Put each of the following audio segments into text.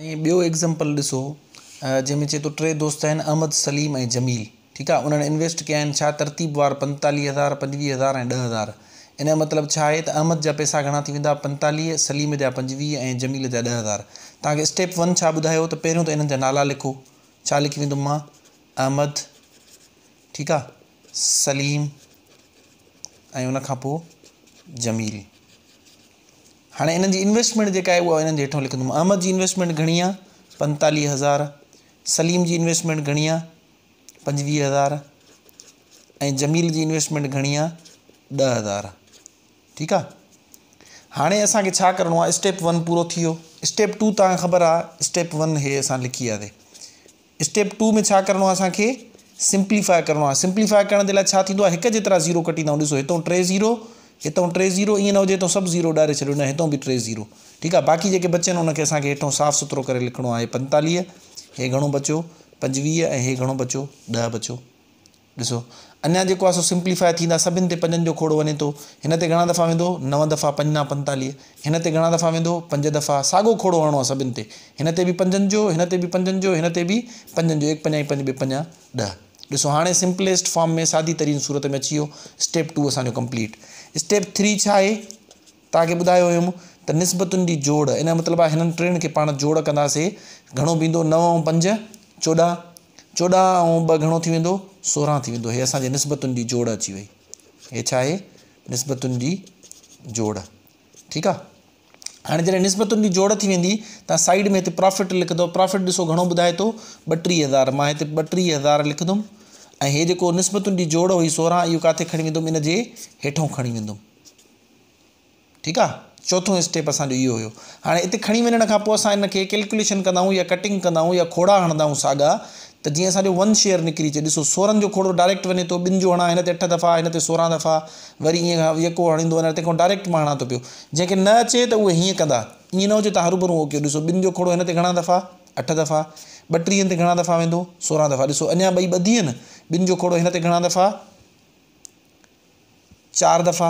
बो ॿियो एग्ज़ाम्पल ॾिसो जंहिंमें चए थो टे दोस्त आहिनि अहमद सलीम ए जमील ठीक आहे उन्हनि इन्वेस्ट किया आहिनि पंताली हज़ार पंजवीह हज़ार ऐं ॾह हज़ार इन मतलब मतिलबु छा अहमद जा पैसा घणा पंताली सलीम जा पंजवीह ऐं जमील जा ॾह हज़ार तक स्टेप वन बुधा तो त तो त नाला लिखो लिखी वेंदुमि मां अहमद ठीक आहे सलीम ए उन जमील हाँ इन इन्वेस्टमेंट जेका इन उहा इन्हनि अहमद की इन्वेस्टमेंट घनी आहे पंतालीह हज़ार सलीम की इन्वेस्टमेंट घनी आहे पंजवीह हज़ार ऐं जमील की इन्वेस्टमेंट घनी आहे ॾह हज़ार ठीक आहे हाणे असांखे छा स्टेप वन पूरा थी स्टेप टू तबर आ स्टेप वन हे असां लिखी वियासीं स्टेप टू में करो करिणो आहे करो सिंप्लीफाए करिणो करण जे लाइ छा थींदो ज़ीरो कटींदा आहियूं ॾिसो टे ज़ीरो हितां तो टे ज़ीरो ईअं न हो त तो सब ज़ीरो डारे छॾियो न हितां तो बि टे ज़ीरो ठीकु आहे बाक़ी जो बचनि हुनखे असों साफ़ साफ़ु सुथिरो करे लिखिणो आहे पंतालीह हे घणो बचियो पंजवीह ऐं हे घणो बचियो ॾह बचियो ॾिसो अञा जेको आहे सो सिंप्लीफाए थींदा सभिनि जो खोड़ो वञे तो इनते घा दफ़ा वेंदो नव दफ़ा पंजा पंतालीह हिन घा दफ़ा वेंदो पंज दफ़ा सागो खोड़ो हणणो आहे सभिनि ते हिन जो इनते भी पंजन जो हिन भी बि जो एक पंजाह पंज ॿ पंजाह ॾह ॾिसो हाँ सिंपलेस्ट फॉर्म में सादी तरीन सूरत में अची वो स्टेप टू असांजो कंप्लीट स्टेप थ्री छा आहे तव्हांखे ॿुधायो हुयुमि त जोड़ इन मतलब इन आहे के पा जोड़ कंदासीं घड़ो बींदो नव पंज चौदह चौदह और बड़ो थी वो सोरह थी वेंदो हे असांजे निस्बतुनि जी जोड़ अची वई हे छा आहे निस्बतुनि जोड़ ठीक है हाँ जैसे निस्बतुनि की जोड़ थी वेंदी साइड में हिते प्रॉफिट लिखंदो प्रॉफिट ॾिसो घणो ॿुधाए थो ॿटीह हज़ार मां हिते ॿटीह हज़ार लिखंदुमि ऐं हे जेको निस्बतुनि जोड़ हुई सोरह यो किथे खणी वेंदुमि इन जे हेठां खणी वेंदुमि ठीकु आहे स्टेप असो यो हुयो हाणे हिते खणी वञण खां पोइ असां कैलकुलेशन कंदा या कटिंग कंदा या खोड़ा हणंदा सागा तो जी अस असांजो वन शेयर निकरी अचे ॾिसो सोरहनि जो खोड़ो डायरेक्ट वे थो ॿिनि जो हणां हिन अठ दफ़ा हिन सोरह दफ़ा वरी ईअं यको हणींदो डायरेक्ट में हणा तो पो जैसे न अचे तो उहे हीअं कंदा इं न हो त हरू भरू ओकियो ॾिसो जो खोड़ो हिन ते दफ़ा अठ दफ़ा ॿटीहनि ते घणा दफ़ा वेंदो सोरहं दफ़ा ॾिसो अञा ॿई ॿधी आहिनि ॿिनि जो खोड़ो हिन ते घणा दफ़ा चारि दफ़ा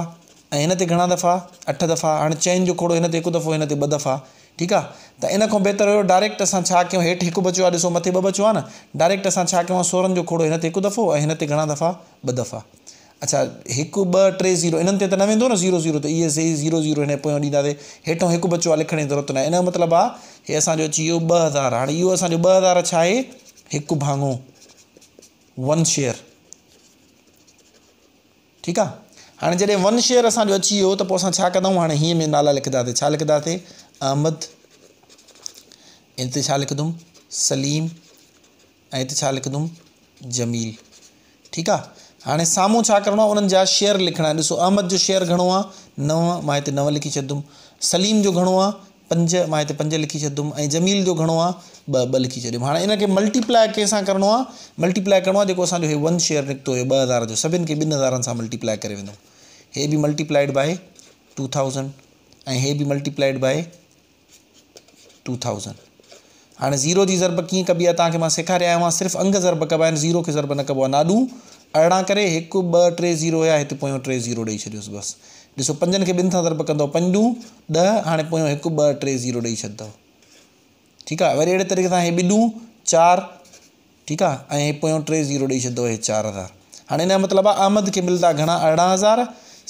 ऐं हिन ते घणा दफ़ा अठ दफ़ा हाणे चइनि जो खोड़ो हिन ते हिकु दफ़ो हिन ते ॿ दफ़ा ठीकु आहे त इन खां बहितर हुयो डायरेक्ट असां छा कयूं हेठि हिकु बचो आहे ॾिसो मथे ॿ बचो आहे न डायरेक्ट असां छा कयूं आहे जो खोड़ो हिन ते हिकु दफ़ो ऐं हिन ते घणा दफ़ा ॿ दफ़ा अच्छा एक ॿ टे ज़ीरो इन ते न वेंदो न ज़ीरो ज़ीरो त इहे सही ज़ीरो ज़ीरो हिन पोयां ॾींदासीं हेठां हिकु बचो लिखने की ज़रूरत ना इन मतलब मतिलबु आहे हे अची वो ॿ हज़ार हाणे इहो असांजो ॿ हज़ार है आहे हिकु वन शेयर ठीकु आहे हाणे जॾहिं वन शेयर असांजो अची वियो तो पोइ असां छा कंदा आहियूं हाणे हीअं में नाला लिखंदासीं छा अहमद हिते छा सलीम ए हिते छा जमील ठीक आहे हाँ सामू छा उन शेयर लिखणा आहिनि अहमद जो शेयर घणो आहे नव मां नव लिखी छॾंदुमि सलीम जो घो पंज मैं पंज लिखी छॾंदुमि ऐं जमील जो घो आहे लिखी छद हाँ इनके मल्टीप्लाए कंहिंसां करो आहे मल्टीप्लाए करिणो आहे जेको असांजो हे वन शेयर निकितो हुयो हज़ार जो सभिनि खे ॿिनि हज़ारनि सां मल्टीप्लाए करे वेंदुमि हे बि मल्टीप्लाइड बाए टू थाउज़ेंड ऐं भी मल्टीप्लाइड बाए टू थाउज़ेंड हाँ ज़ीरो की ज़रब कीअं कबी आहे तव्हांखे मां सेखारे आयो अंग ज़रब कबा ज़ीरो खे ज़रब न कबो आहे अरिड़हं करे हिकु ॿ टे ज़ीरो हुया हिते पोयो टे ज़ीरो ॾेई छॾियोसि बसि ॾिसो पंजनि खे ॿिनि सां दर्बक कंदो पंजू ॾह हाणे पोयों हिकु ॿ टे ज़ीरो ॾेई छॾंदव ठीकु आहे वरी अहिड़े तरीक़े सां हे ॿिनूं चारि ठीकु आहे ऐं हे पोयो टे ज़ीरो ॾेई छॾंदो हे चारि हज़ार हाणे हिन जो मतिलबु आहे अहमद खे मिलंदा घणा अरिड़हं हज़ार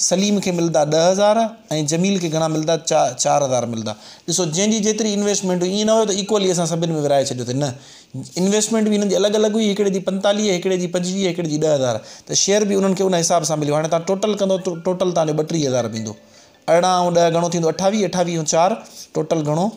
सलीम खे मिलंदा ॾह हज़ार ऐं जमील खे घणा मिलंदा चा चारि हज़ार मिलंदा ॾिसो जंहिंजी जेतिरी इन्वेस्टमेंट हुई ईअं न हुयो त इक्वली असां सभिनि में विरिहाए छॾियोसीं न इन्वेस्टमेंट बि हिननि जी अलॻि अलॻि हुई हिकिड़े जी पंतालीह हिकिड़े जी पंजवीह हिकिड़े जी ॾह हज़ार त शेयर बि उन्हनि खे उन हिसाब सां मिलियो हाणे तव्हां टोटल कंदव टोटल तव्हांजो ॿटीह हज़ार वेंदो अरिड़हं ऐं ॾह घणो थींदो अठावीह अठावीह ऐं चारि टोटल घणो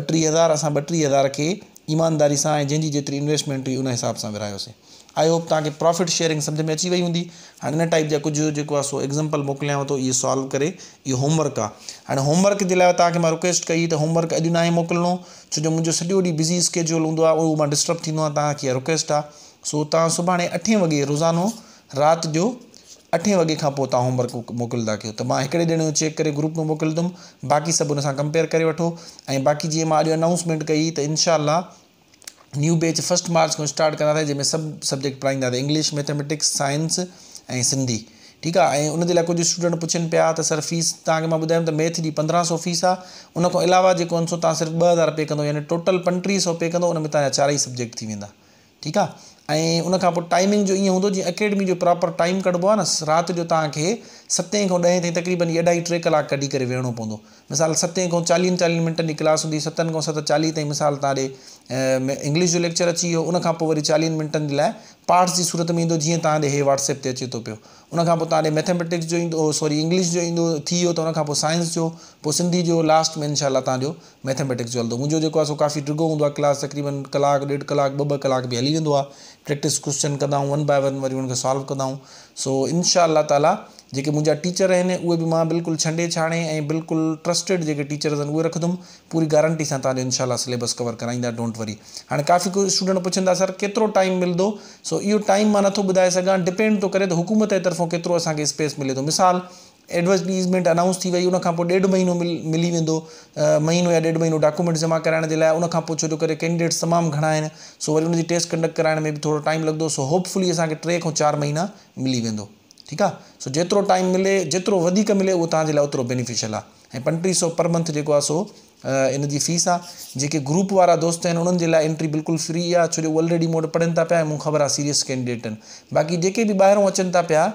ॿटीह हज़ार असां ॿटीह हज़ार खे ईमानदारी सां ऐं जंहिंजी जेतिरी हुई उन हिसाब सां विरिहायोसीं आई होप तव्हांखे प्रॉफिट शेयरिंग समझ में अच्छी वई हूंदी हाणे हिन टाइप जहाँ कुछ जेको आहे सो एग्ज़ाम्पल मोकिलियांव थो इहो सॉल्व करे ये होमवर्क आहे हाणे होमवर्क जे लाइ तव्हांखे रिक्वेस्ट कई तो होमवर्क अॼु न आहे मोकिलिणो छो जो मुंहिंजो सॼो ॾींहुं बिज़ी स्केड्यूल हों आहे उहो डिस्टर्ब थींदो रिक्वेस्ट आ सो तव्हां सुभाणे अठें वॻे रोज़ानो रात जो अठें वगे खां होमवर्क मोकिलींदा कयो त मां हिकिड़े ॼणे चेक कर ग्रुप में मोकिलींदुमि बाक़ी सब हुन कंपेयर करे वठो ऐं बाक़ी जीअं मां अनाउंसमेंट कई तो इनशाला न्यू बैच फस्ट मार्च खां स्टार्ट कंदासीं जंहिंमें सभु सब्जेक्ट पढ़ाईंदा इंग्लिश मैथमेटिक्स साइंस ऐं सिंधी ठीकु आहे ऐं उनजे लाइ कुझु स्टूडेंट पुछनि पिया त सर फीस तव्हांखे मां ॿुधायमि त मैथ जी पंद्रहं सौ फीस आहे उनखां अलावा जेको आहे सो तव्हां सिर्फ़ु ॿ हज़ार पे कंदव यानी टोटल पंटीह सौ पे कंदो उन में तव्हांजा चारई सब्जेक्ट थी वेंदा ठीकु आहे ऐं उनखां पोइ टाइमिंग जो ईअं हूंदो जीअं अकेडमी जो प्रॉपर टाइम कढबो आहे न राति जो तव्हांखे सतें खां ॾहें ताईं तक़रीबनि अढाई टे कलाक कढी करे वेहणो पवंदो मिसाल सतें खां चालीहनि चालीहनि मिंटनि जी क्लास हूंदी सतनि खां सत चालीह ताईं मिसाल तव्हां ॾे इंग्लिश जो लेक्चर अची वियो उनखां पोइ वरी चालीहनि मिंटनि जे लाइ पार्ट्स की सूरत में ईंदो जीअं तव्हां ॾे हे व्हाट्सएप ते अचे थो पियो उनखां मैथमेटिक्स जो सॉरी इंग्लिश जो ईंदो थी वियो त साइंस जो सिंधी जो लास्ट में इनशाला तुम मैथमेटिक्स जो मुझे जो सो काफ़ी ड्रिगो हूंदो क्लास तक़रीबन कलाक ॾेढ कलाक ॿ कलाक बि हली वेंदो आहे प्रैक्टिस क्वेश्चन कंदा वन बाय वन वो हुनखे सॉल्व कंदा सो इनशाला तला जेके मुंहिंजा टीचर आहिनि उहे बि मां बिल्कुलु छंडे छाणे ऐं बिल्कुलु ट्रस्टेड जेके टीचर्स आहिनि उहे रखंदुमि पूरी गारंटी सां तव्हांजो इनशाला सिलेबस कवर कराईंदा डोंट वरी हाणे काफ़ी कुझु स्टूडेंट पुछंदा सर केतिरो टाइम मिलंदो सो इहो टाइम मां नथो ॿुधाए सघां डिपेंड थो करे त हुकूमत जे तरफ़ां केतिरो असांखे स्पेस मिले थो मिसाल एडवर्टीज़मेंट अनाउंस थी वई उनखां पोइ ॾेढ महीनो मिल मिली वेंदो महीनो या ॾेढ महीनो डॉक्यूमेंट जमा कराइण जे लाइ उनखां पोइ छो थो करे कैंडिडेट्स तमामु घणा आहिनि सो वरी हुनजी टेस्ट कंडक्ट कराइण में बि थोरो टाइम लॻंदो सो होपफुली असांखे टे खां चारि महीना मिली वेंदो ठीक आहे सो जो टाइम मिले जेतिरो मिले वो तव्हांजे लाइ बेनिफिशियल आहे ऐं सौ पर मंथ जो सो इन फीस आके जेके ग्रुप वारा दोस्त आहिनि उन्हनि जे एंट्री बिल्कुल फ्री आहे छो ऑलरेडी मूं वटि पढ़नि था पिया ख़बर आहे सीरियस कैंडिडेट बाक़ी जेके बि ॿाहिरां अचनि था पिया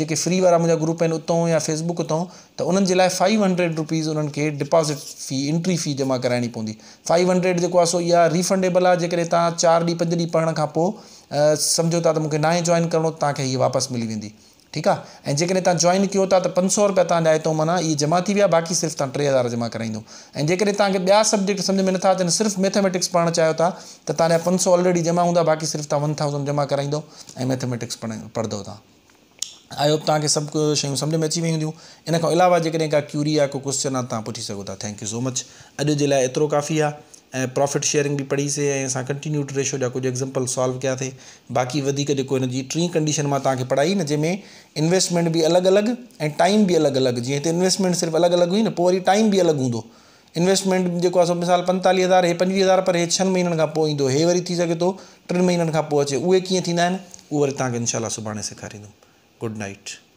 जेके फ्री वारा मुंहिंजा ग्रुप आहिनि उतां या फेसबुक उतां तो उन्हनि फाइव हंड्रेड रुपीज़ उन्हनि खे डिपॉज़िट फ़ी एंट्री फ़ी जमा कराइणी पवी फाइव हंड्रेड जो आहे सो इहा रिफंडेबल आहे जेकॾहिं तव्हां चारि पंज ॾींहं पढ़ण खां पोइ सम्झो था त मूंखे नाहे जॉइन करो तक हीअ वापस मिली वी ठीक है जैसे जेकॾहिं जॉइन कयो था त सौ रुपया तव्हां ॾाए माना ये जमा थी बाक़ी सिर्फ़ु तव्हां टे हज़ार जमा कराईंदो ऐं जेकॾहिं सब्जेक्ट समझ में ना अचनि सिर्फ मैथमेटिक्स पढ़णु चाहियो था तो तव्हांजा पंज सौ ऑलरेडी जमा हूँ बाक़ी सिर्फ़ु तव्हां वन थाउज़ेंड जमा कराईंदो ऐं मैथमेटिक्स पढ़ पढ़ो तव्हां आई होप तव्हांखे सभु शयूं सम्झ में अची वियूं हूंदियूं इन अलावा जेकॾहिं का क्यूरी आहे को क्वेश्चन आहे तव्हां पुछी सघो थैंक यू सो मच अज जे लाइ एतिरो काफ़ी है प्रॉफिट शेयरिंग भी पढ़ी से ऐं असां कंटिन्यूड रेशो जा कुझु एग्ज़ाम्पल सॉल्व क्या अथई बाक़ी जो जेको टी कंडीशन में तव्हांखे पढ़ाई न जैमें इन्वेस्टमेंट भी अलग अलग ए टाइम भी अलग अलग जी हिते इन्वेस्टमेंट सिर्फ अलग अलग हुई न पोइ वरी टाइम बि अलॻि हूंदो इन्वेस्टमेंट जो मिसाल पंतालीह हज़ार हे पंजवीह हज़ार पर हे छहनि महीननि खां हे वरी सके सघे थो तो टिनि अचे उहे कीअं थींदा तक उहे वरी तव्हांखे गुड नाइट